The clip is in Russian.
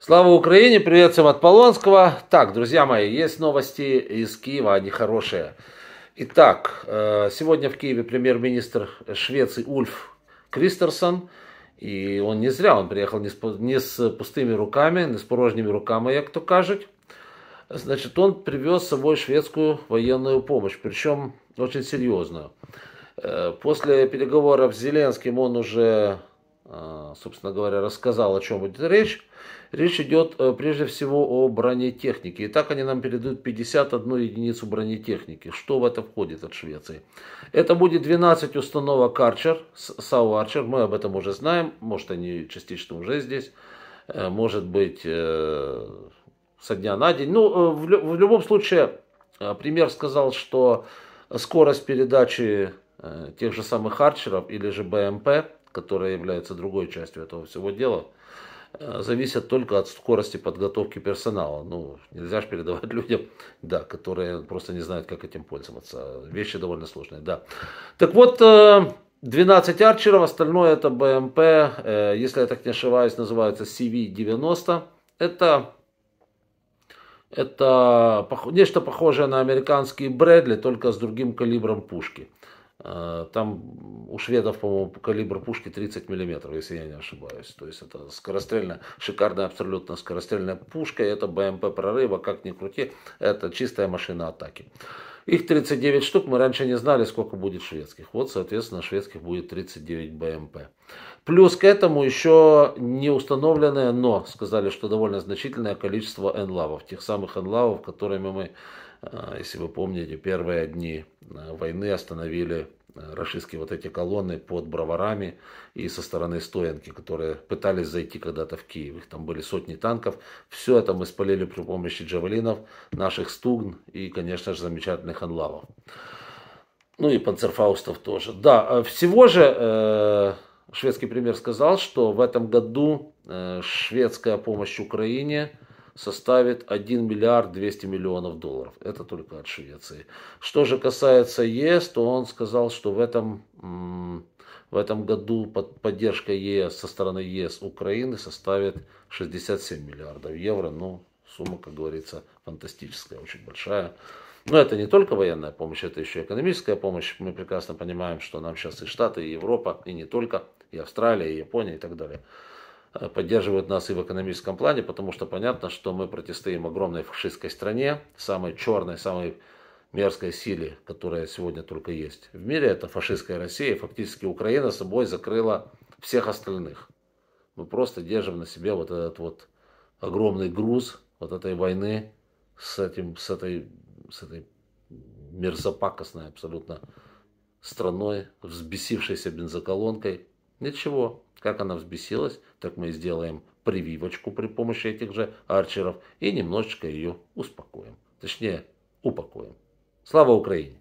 Слава Украине, привет всем от Полонского. Так, друзья мои, есть новости из Киева, они хорошие. Итак, э, сегодня в Киеве премьер-министр Швеции Ульф Кристерсон. И он не зря, он приехал не с, пустыми руками, не с порожніми руками, як то кажуть. Значит, он привез с собой шведскую военную помощь, причем очень серьезную. Э, после переговоров с Зеленским он уже а, собственно говоря, рассказал, о чем будет речь. Речь идет э, прежде всего о бронетехнике. И так они нам передают 51 единицу бронетехники. Что в это входит от Швеции? Это будет 12 установок Арчер, САУ Арчер, мы об этом уже знаем, может они частично уже здесь, э, может быть э, со дня на день. Ну, в любом случае, пример сказал, что скорость передачи тех же самых Арчеров или же БМП – которая является другой частью этого всего дела, э, зависят только от скорости подготовки персонала. Ну, нельзя же передавать людям, да, которые просто не знают, как этим пользоваться. Вещи довольно сложные, да. Так вот, 12 э, арчеров, остальное это БМП, э, если я так не ошибаюсь, называется CV-90. Это это нечто похожее на американские Брэдли, только с другим калибром пушки. Э, там у шведов, по-моему, калибр пушки 30 миллиметров, если я не ошибаюсь. То есть это скорострельная, шикарная абсолютно скорострельная пушка. И Это БМП прорыва, как ни крути, это чистая машина атаки. Их 39 штук, мы раньше не знали, сколько будет шведских. Вот, соответственно, шведских будет 39 БМП. Плюс к этому еще не установленное, но сказали, что довольно значительное количество энлавов. Тех самых энлавов, которыми мы а, если вы помните, первые дни а, войны остановили а, российские вот эти колонны под Броварами и со стороны Стоянки, которые пытались зайти когда-то в Киев. Их там были сотни танков. Все это мы спалили при помощи джавелинов, наших стугн и, конечно же, замечательных анлавов. Ну и панцерфаустов тоже. Да, всего же э, шведский премьер сказал, что в этом году э, шведская помощь Украине – составит 1 миллиард 200 миллионов долларов. Это только от Швеции. Что же касается ЕС, то он сказал, что в этом, в этом году поддержка ЕС со стороны ЕС Украины составит 67 миллиардов евро. Ну, сумма, как говорится, фантастическая, очень большая. Но это не только военная помощь, это еще экономическая помощь. Мы прекрасно понимаем, что нам сейчас и Штаты, и Европа, и не только, и Австралия, и Япония, и так далее. Э, поддерживают нас и в экономическом плане, потому что понятно, что мы противостоим огромной фашистской стране, самой черной, самой мерзкой силе, которая сегодня только есть. В мире это фашистская Россия, и фактически Украина собой закрыла всех остальных. Мы просто держим на себе вот этот вот огромный груз вот этой войны с, этим, с, этой, с этой мерзопакостной абсолютно страной, взбесившейся бензоколонкой, для чего? Как она взбесилась, так мы сделаем прививочку при помощи этих же арчеров и немножечко ее успокоим. Точнее, упокоим. Слава Украине!